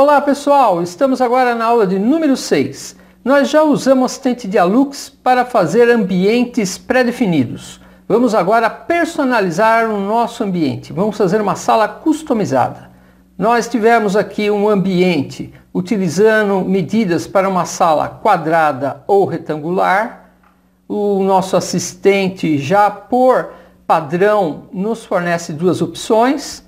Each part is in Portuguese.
Olá pessoal, estamos agora na aula de número 6. Nós já usamos tente de Alux para fazer ambientes pré-definidos. Vamos agora personalizar o nosso ambiente. Vamos fazer uma sala customizada. Nós tivemos aqui um ambiente utilizando medidas para uma sala quadrada ou retangular. O nosso assistente já por padrão nos fornece duas opções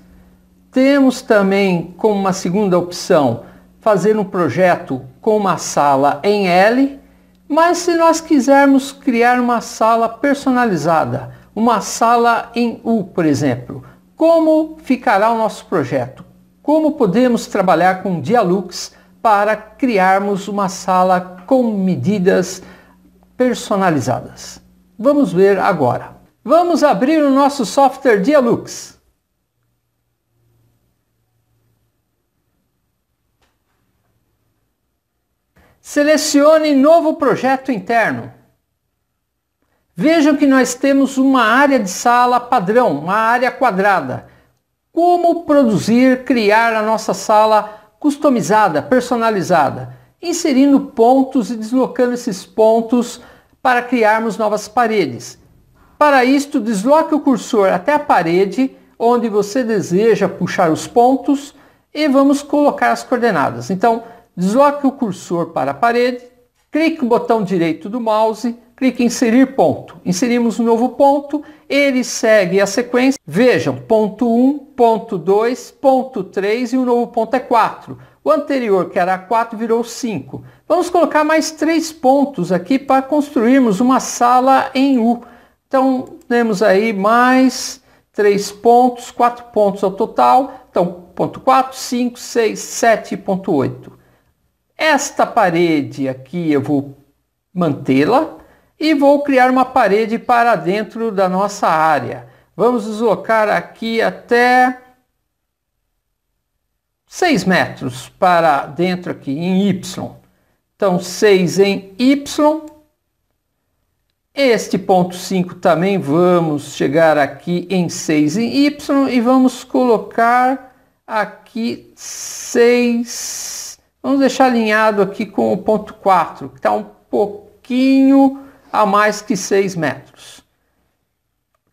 temos também como uma segunda opção fazer um projeto com uma sala em L, mas se nós quisermos criar uma sala personalizada, uma sala em U, por exemplo, como ficará o nosso projeto? Como podemos trabalhar com Dialux para criarmos uma sala com medidas personalizadas? Vamos ver agora. Vamos abrir o nosso software Dialux. Selecione novo projeto interno. Vejam que nós temos uma área de sala padrão, uma área quadrada. Como produzir, criar a nossa sala customizada, personalizada, inserindo pontos e deslocando esses pontos para criarmos novas paredes. Para isto, desloque o cursor até a parede onde você deseja puxar os pontos e vamos colocar as coordenadas. Então, desloque o cursor para a parede, clique no botão direito do mouse, clique em inserir ponto. Inserimos um novo ponto, ele segue a sequência. Vejam, ponto 1, ponto 2, ponto 3 e o um novo ponto é 4. O anterior, que era 4, virou 5. Vamos colocar mais três pontos aqui para construirmos uma sala em U. Então, temos aí mais três pontos, quatro pontos ao total. Então, ponto 4, 5, 6, 7 e ponto 8. Esta parede aqui eu vou mantê-la e vou criar uma parede para dentro da nossa área. Vamos deslocar aqui até 6 metros para dentro aqui em Y. Então 6 em Y. Este ponto 5 também vamos chegar aqui em 6 em Y e vamos colocar aqui 6 Vamos deixar alinhado aqui com o ponto 4, que está um pouquinho a mais que 6 metros.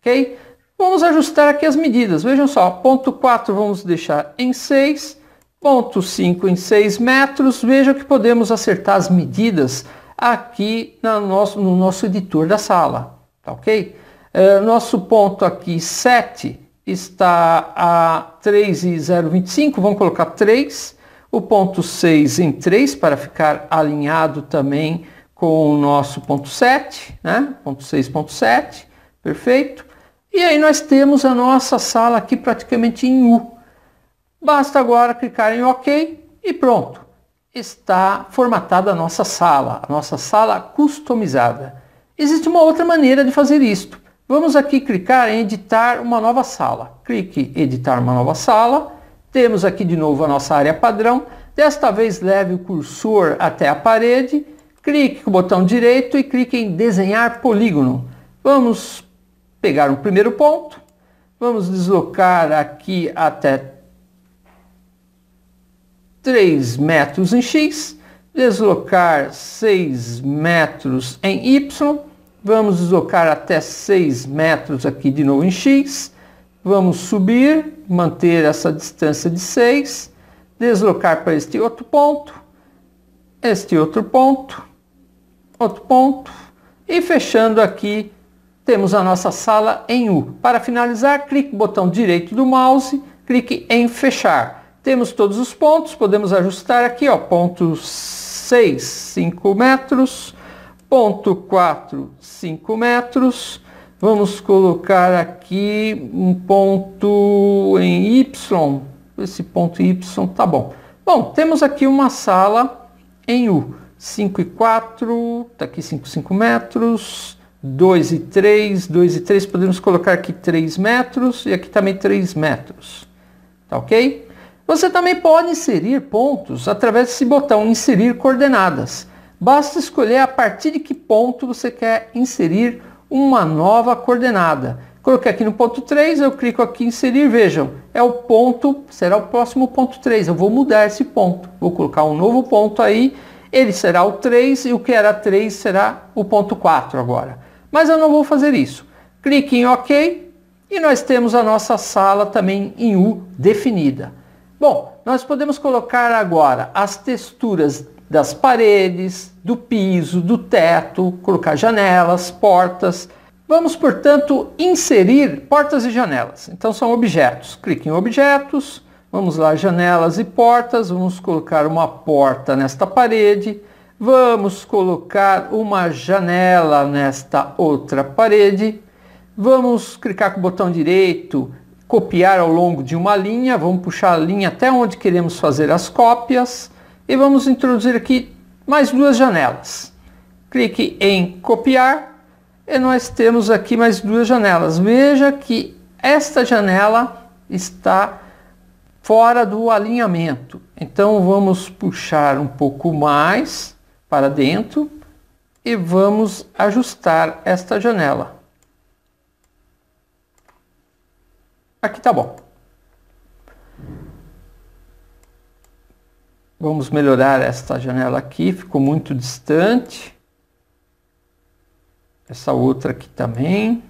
Ok? Vamos ajustar aqui as medidas. Vejam só, ponto 4 vamos deixar em 6, ponto 5 em 6 metros. Veja que podemos acertar as medidas aqui no nosso, no nosso editor da sala. Tá ok? Eh, nosso ponto aqui 7 está a 3,025, vamos colocar 3 o ponto 6 em 3 para ficar alinhado também com o nosso ponto 7, né? ponto 6, ponto 7, perfeito? E aí nós temos a nossa sala aqui praticamente em U. Basta agora clicar em OK e pronto. Está formatada a nossa sala, a nossa sala customizada. Existe uma outra maneira de fazer isto. Vamos aqui clicar em editar uma nova sala. Clique em editar uma nova sala temos aqui de novo a nossa área padrão. Desta vez leve o cursor até a parede, clique com o botão direito e clique em desenhar polígono. Vamos pegar um primeiro ponto, vamos deslocar aqui até 3 metros em X, deslocar 6 metros em Y, vamos deslocar até 6 metros aqui de novo em X, Vamos subir, manter essa distância de 6, deslocar para este outro ponto, este outro ponto, outro ponto. E fechando aqui, temos a nossa sala em U. Para finalizar, clique no botão direito do mouse, clique em fechar. Temos todos os pontos, podemos ajustar aqui, ó, ponto 6, 5 metros, ponto 4, 5 metros, Vamos colocar aqui um ponto em Y. Esse ponto Y tá bom. Bom, temos aqui uma sala em U. 5 e 4, tá aqui 5, 5 metros. 2 e 3, 2 e 3, podemos colocar aqui 3 metros e aqui também 3 metros. Tá ok? Você também pode inserir pontos através desse botão inserir coordenadas. Basta escolher a partir de que ponto você quer inserir uma nova coordenada. Coloquei aqui no ponto 3, eu clico aqui em inserir, vejam, é o ponto, será o próximo ponto 3, eu vou mudar esse ponto, vou colocar um novo ponto aí, ele será o 3 e o que era 3 será o ponto 4 agora. Mas eu não vou fazer isso. Clique em OK e nós temos a nossa sala também em U definida. Bom, nós podemos colocar agora as texturas das paredes, do piso, do teto, colocar janelas, portas. Vamos, portanto, inserir portas e janelas. Então são objetos. Clique em objetos, vamos lá, janelas e portas, vamos colocar uma porta nesta parede, vamos colocar uma janela nesta outra parede, vamos clicar com o botão direito, copiar ao longo de uma linha, vamos puxar a linha até onde queremos fazer as cópias, e vamos introduzir aqui mais duas janelas. Clique em copiar e nós temos aqui mais duas janelas. Veja que esta janela está fora do alinhamento. Então vamos puxar um pouco mais para dentro e vamos ajustar esta janela. Aqui tá bom. Vamos melhorar esta janela aqui, ficou muito distante. Essa outra aqui também.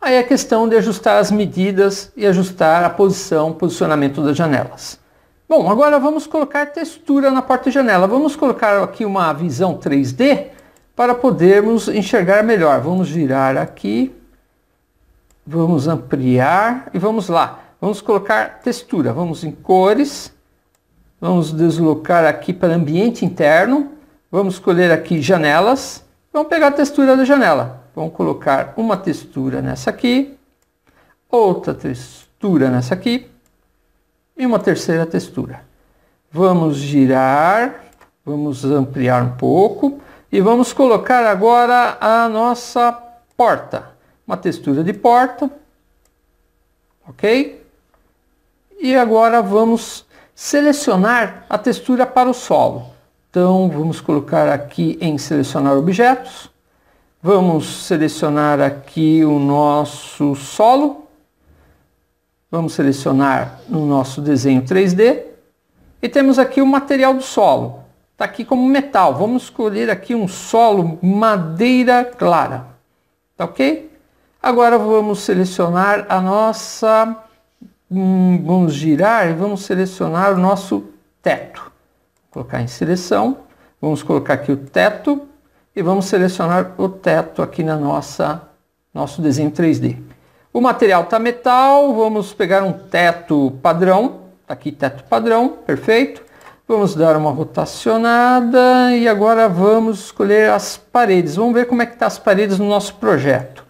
Aí a questão de ajustar as medidas e ajustar a posição, posicionamento das janelas. Bom, agora vamos colocar textura na porta-janela. Vamos colocar aqui uma visão 3D para podermos enxergar melhor. Vamos girar aqui Vamos ampliar e vamos lá. Vamos colocar textura. Vamos em cores. Vamos deslocar aqui para ambiente interno. Vamos escolher aqui janelas. Vamos pegar a textura da janela. Vamos colocar uma textura nessa aqui. Outra textura nessa aqui. E uma terceira textura. Vamos girar. Vamos ampliar um pouco. E vamos colocar agora a nossa porta uma textura de porta, ok? E agora vamos selecionar a textura para o solo. Então vamos colocar aqui em selecionar objetos, vamos selecionar aqui o nosso solo, vamos selecionar no nosso desenho 3D e temos aqui o material do solo, está aqui como metal, vamos escolher aqui um solo madeira clara, tá ok? Agora vamos selecionar a nossa, hum, vamos girar e vamos selecionar o nosso teto. Vou colocar em seleção, vamos colocar aqui o teto e vamos selecionar o teto aqui na nossa nosso desenho 3D. O material tá metal, vamos pegar um teto padrão, tá aqui teto padrão, perfeito. Vamos dar uma rotacionada e agora vamos escolher as paredes. Vamos ver como é que tá as paredes no nosso projeto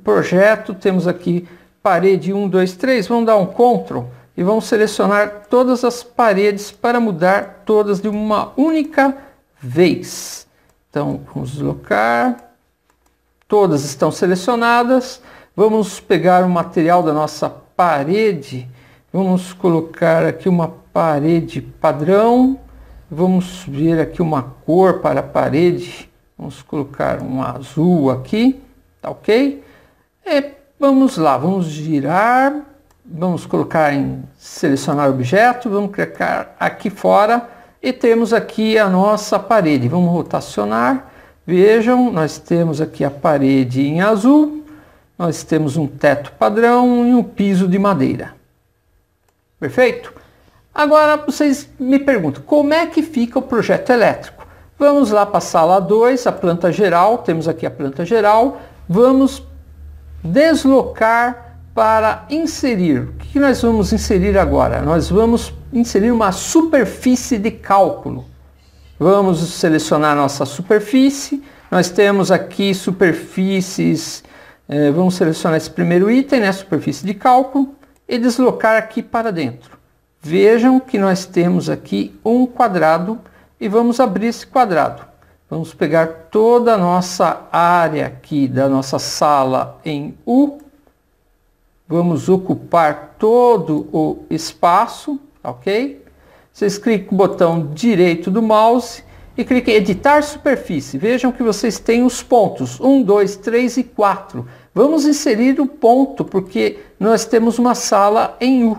projeto, temos aqui parede 1, 2, 3, vamos dar um CTRL e vamos selecionar todas as paredes para mudar todas de uma única vez. Então, vamos deslocar, todas estão selecionadas, vamos pegar o material da nossa parede, vamos colocar aqui uma parede padrão, vamos ver aqui uma cor para a parede, vamos colocar um azul aqui, tá ok? É, vamos lá, vamos girar, vamos colocar em selecionar objeto, vamos clicar aqui fora e temos aqui a nossa parede. Vamos rotacionar, vejam, nós temos aqui a parede em azul, nós temos um teto padrão e um piso de madeira. Perfeito? Agora vocês me perguntam, como é que fica o projeto elétrico? Vamos lá para a sala 2, a planta geral, temos aqui a planta geral, vamos deslocar para inserir. O que nós vamos inserir agora? Nós vamos inserir uma superfície de cálculo. Vamos selecionar nossa superfície. Nós temos aqui superfícies, eh, vamos selecionar esse primeiro item, né, superfície de cálculo, e deslocar aqui para dentro. Vejam que nós temos aqui um quadrado e vamos abrir esse quadrado. Vamos pegar toda a nossa área aqui da nossa sala em U. Vamos ocupar todo o espaço, ok? Vocês clicam o botão direito do mouse e clicam em editar superfície. Vejam que vocês têm os pontos 1, 2, 3 e 4. Vamos inserir o ponto porque nós temos uma sala em U.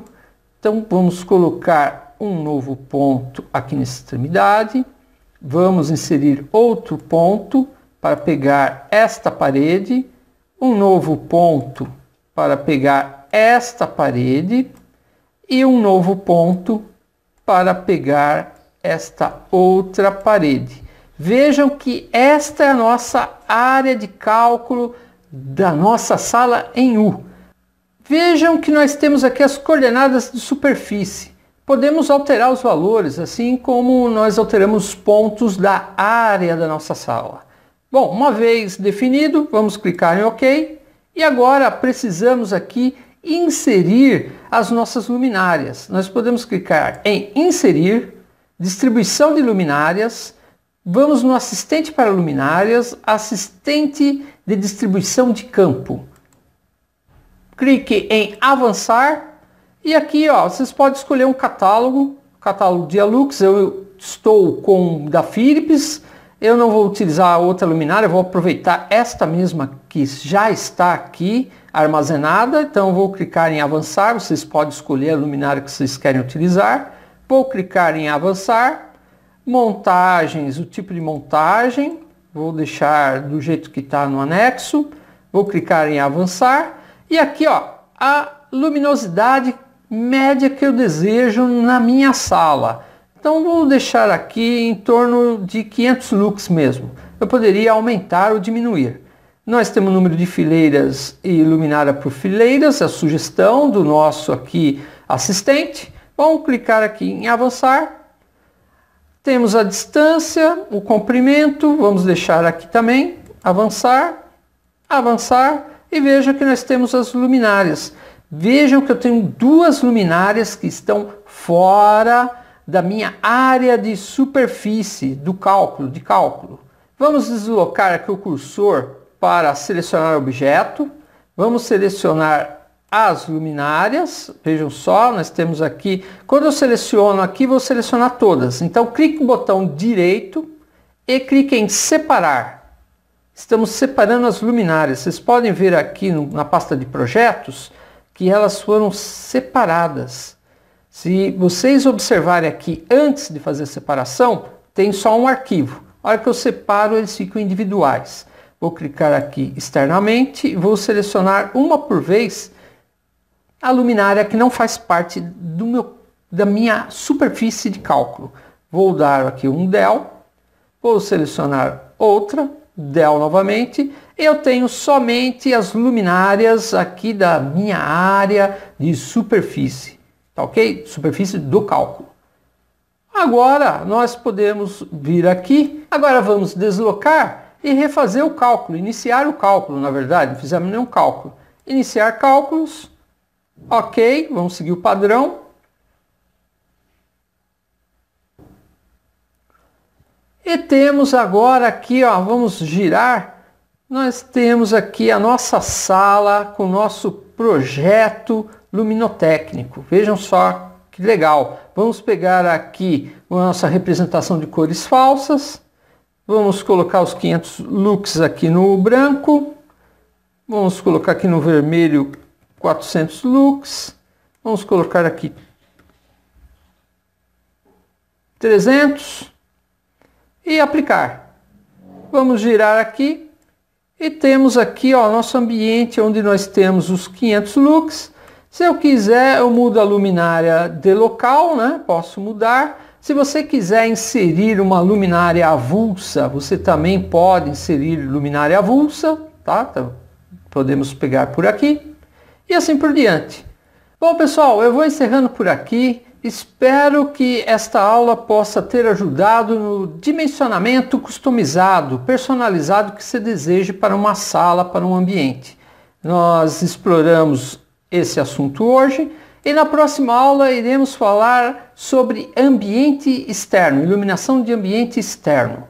Então vamos colocar um novo ponto aqui nessa extremidade. Vamos inserir outro ponto para pegar esta parede, um novo ponto para pegar esta parede e um novo ponto para pegar esta outra parede. Vejam que esta é a nossa área de cálculo da nossa sala em U. Vejam que nós temos aqui as coordenadas de superfície. Podemos alterar os valores, assim como nós alteramos pontos da área da nossa sala. Bom, uma vez definido, vamos clicar em OK. E agora precisamos aqui inserir as nossas luminárias. Nós podemos clicar em Inserir, Distribuição de Luminárias, vamos no Assistente para Luminárias, Assistente de Distribuição de Campo. Clique em Avançar e aqui, ó, vocês podem escolher um catálogo, catálogo Dialux, eu estou com da Philips, eu não vou utilizar outra luminária, vou aproveitar esta mesma que já está aqui armazenada. Então vou clicar em avançar, vocês podem escolher a luminária que vocês querem utilizar. Vou clicar em avançar, montagens, o tipo de montagem, vou deixar do jeito que está no anexo. Vou clicar em avançar e aqui ó, a luminosidade média que eu desejo na minha sala. Então vou deixar aqui em torno de 500 lux mesmo. Eu poderia aumentar ou diminuir. Nós temos o número de fileiras e luminária por fileiras, a sugestão do nosso aqui assistente. Vamos clicar aqui em avançar. Temos a distância, o comprimento, vamos deixar aqui também, avançar, avançar e veja que nós temos as luminárias. Vejam que eu tenho duas luminárias que estão fora da minha área de superfície do cálculo, de cálculo. Vamos deslocar aqui o cursor para selecionar objeto. Vamos selecionar as luminárias. Vejam só, nós temos aqui, quando eu seleciono aqui, vou selecionar todas. Então clique no botão direito e clique em separar. Estamos separando as luminárias. Vocês podem ver aqui no, na pasta de projetos, que elas foram separadas. Se vocês observarem aqui, antes de fazer a separação, tem só um arquivo. A hora que eu separo, eles ficam individuais. Vou clicar aqui externamente e vou selecionar uma por vez a luminária que não faz parte do meu, da minha superfície de cálculo. Vou dar aqui um del, vou selecionar outra, del novamente, eu tenho somente as luminárias aqui da minha área de superfície, tá ok? Superfície do cálculo. Agora nós podemos vir aqui, agora vamos deslocar e refazer o cálculo, iniciar o cálculo, na verdade, não fizemos nenhum cálculo. Iniciar cálculos, ok, vamos seguir o padrão, E temos agora aqui, ó, vamos girar, nós temos aqui a nossa sala com o nosso projeto luminotécnico. Vejam só que legal. Vamos pegar aqui a nossa representação de cores falsas. Vamos colocar os 500 lux aqui no branco. Vamos colocar aqui no vermelho 400 lux. Vamos colocar aqui 300 e aplicar. Vamos girar aqui e temos aqui o nosso ambiente onde nós temos os 500 lux. Se eu quiser, eu mudo a luminária de local, né? posso mudar. Se você quiser inserir uma luminária avulsa, você também pode inserir luminária avulsa. Tá? Então, podemos pegar por aqui e assim por diante. Bom pessoal, eu vou encerrando por aqui. Espero que esta aula possa ter ajudado no dimensionamento customizado, personalizado que você deseje para uma sala, para um ambiente. Nós exploramos esse assunto hoje e na próxima aula iremos falar sobre ambiente externo, iluminação de ambiente externo.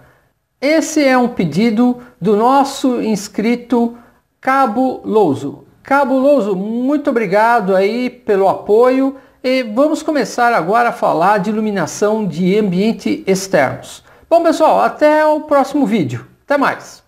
Esse é um pedido do nosso inscrito Cabo Louso. Cabo Louso, muito obrigado aí pelo apoio. E vamos começar agora a falar de iluminação de ambiente externos. Bom pessoal, até o próximo vídeo. Até mais!